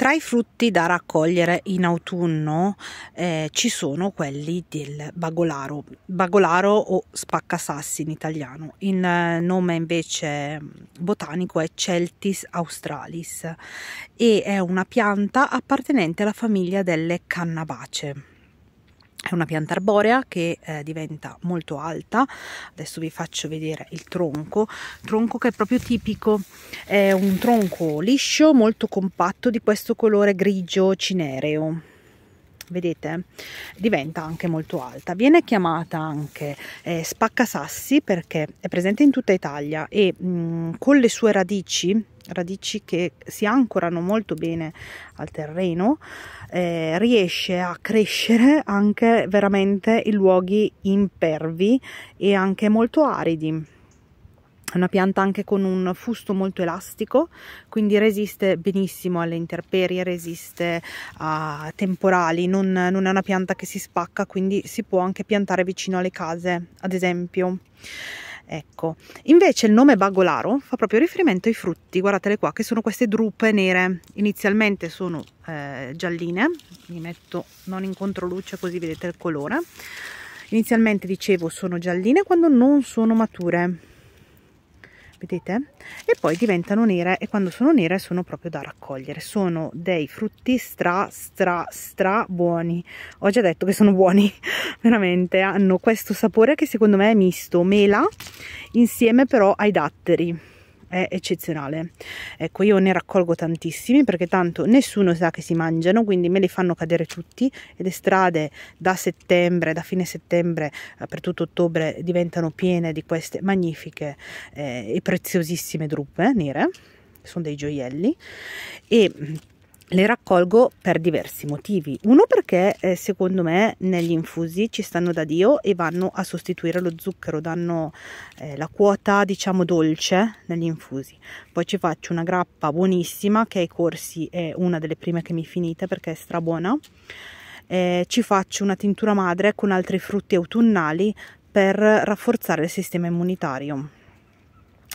Tra i frutti da raccogliere in autunno eh, ci sono quelli del bagolaro, bagolaro o spaccasassi in italiano, il eh, nome invece mm, botanico è Celtis australis e è una pianta appartenente alla famiglia delle cannabacee. È una pianta arborea che eh, diventa molto alta, adesso vi faccio vedere il tronco, tronco che è proprio tipico, è un tronco liscio molto compatto di questo colore grigio cinereo. Vedete? Diventa anche molto alta. Viene chiamata anche eh, spaccasassi perché è presente in tutta Italia e mh, mm, con le sue radici radici che si ancorano molto bene al terreno eh, riesce a crescere anche veramente in luoghi impervi e anche molto aridi è una pianta anche con un fusto molto elastico, quindi resiste benissimo alle intemperie, resiste a temporali, non, non, è una pianta che si spacca, quindi si può anche piantare vicino alle case, ad esempio. Ecco, invece il nome bagolaro fa proprio riferimento ai frutti, guardatele qua, che sono queste drupe nere. Inizialmente sono eh, gialline, mi metto non in controluce così vedete il colore. Inizialmente, dicevo, sono gialline quando non sono mature vedete e poi diventano nere e quando sono nere sono proprio da raccogliere sono dei frutti stra stra stra buoni ho già detto che sono buoni veramente hanno questo sapore che secondo me è misto mela insieme però ai datteri è eccezionale ecco io ne raccolgo tantissimi perché tanto nessuno sa che si mangiano quindi me li fanno cadere tutti e le strade da settembre da fine settembre eh, per tutto ottobre diventano piene di queste magnifiche eh, e preziosissime drupe eh, nere sono dei gioielli e le raccolgo per diversi motivi. Uno perché eh, secondo me negli infusi ci stanno da Dio e vanno a sostituire lo zucchero, danno eh, la quota diciamo dolce negli infusi. Poi ci faccio una grappa buonissima che ai corsi è una delle prime che mi finite perché è strabuona. Eh, ci faccio una tintura madre con altri frutti autunnali per rafforzare il sistema immunitario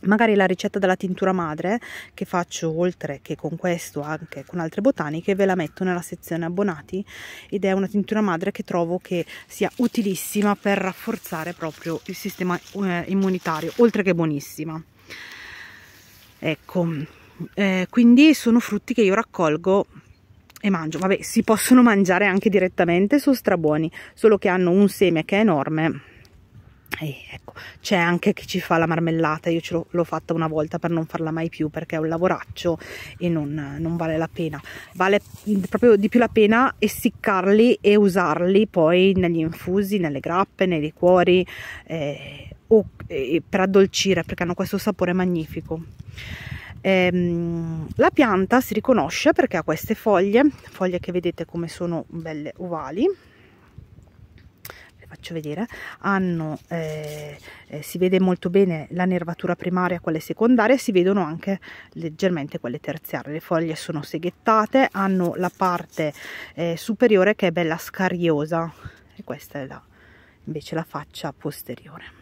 magari la ricetta della tintura madre che faccio oltre che con questo anche con altre botaniche ve la metto nella sezione abbonati ed è una tintura madre che trovo che sia utilissima per rafforzare proprio il sistema eh, immunitario oltre che buonissima ecco eh, quindi sono frutti che io raccolgo e mangio vabbè si possono mangiare anche direttamente sono strabuoni solo che hanno un seme che è enorme e eh, ecco, c'è anche chi ci fa la marmellata, io ce l'ho fatta una volta per non farla mai più perché è un lavoraccio e non, non vale la pena. Vale proprio di più la pena essiccarli e usarli poi negli infusi, nelle grappe, nei liquori eh, o, eh, per addolcire perché hanno questo sapore magnifico. Ehm, la pianta si riconosce perché ha queste foglie, foglie che vedete come sono belle ovali, faccio vedere hanno eh, eh, si vede molto bene la nervatura primaria quelle secondarie si vedono anche leggermente quelle terziarie le foglie sono seghettate hanno la parte eh, superiore che è bella scariosa e questa è la, invece la faccia posteriore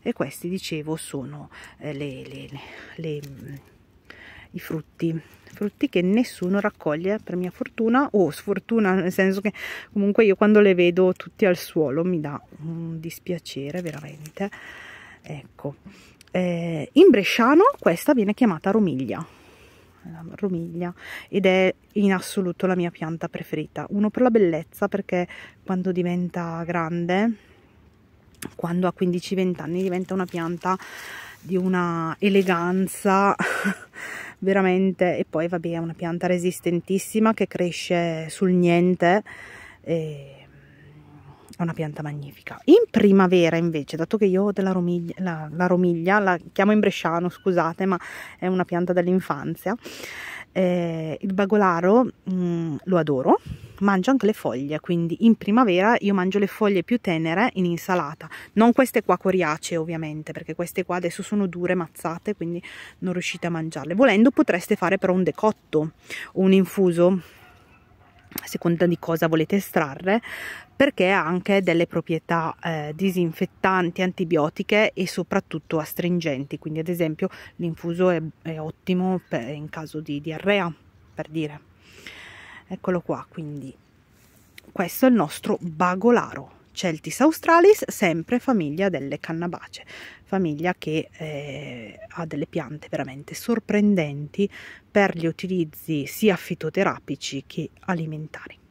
e questi dicevo sono eh, le, le, le, le mm, i frutti frutti che nessuno raccoglie per mia fortuna o sfortuna nel senso che comunque io quando le vedo tutti al suolo mi dà un dispiacere veramente ecco eh, in bresciano questa viene chiamata romiglia romiglia ed è in assoluto la mia pianta preferita uno per la bellezza perché quando diventa grande quando ha 15-20 anni diventa una pianta di una eleganza veramente e poi vabbè è una pianta resistentissima che cresce sul niente e è una pianta magnifica. In primavera invece, dato che io ho della romiglia, la, la romiglia, la chiamo in bresciano, scusate, ma è una pianta dell'infanzia, eh, il bagolaro mh, mm, lo adoro, mangio anche le foglie, quindi in primavera io mangio le foglie più tenere in insalata, non queste qua coriacee ovviamente, perché queste qua adesso sono dure, mazzate, quindi non riuscite a mangiarle. Volendo potreste fare però un decotto o un infuso, a seconda di cosa volete estrarre, perché ha anche delle proprietà eh, disinfettanti, antibiotiche e soprattutto astringenti, quindi ad esempio l'infuso è, è, ottimo per, in caso di diarrea, per dire eccolo qua quindi questo è il nostro bagolaro Celtis australis, sempre famiglia delle cannabacee, famiglia che eh, ha delle piante veramente sorprendenti per gli utilizzi sia fitoterapici che alimentari.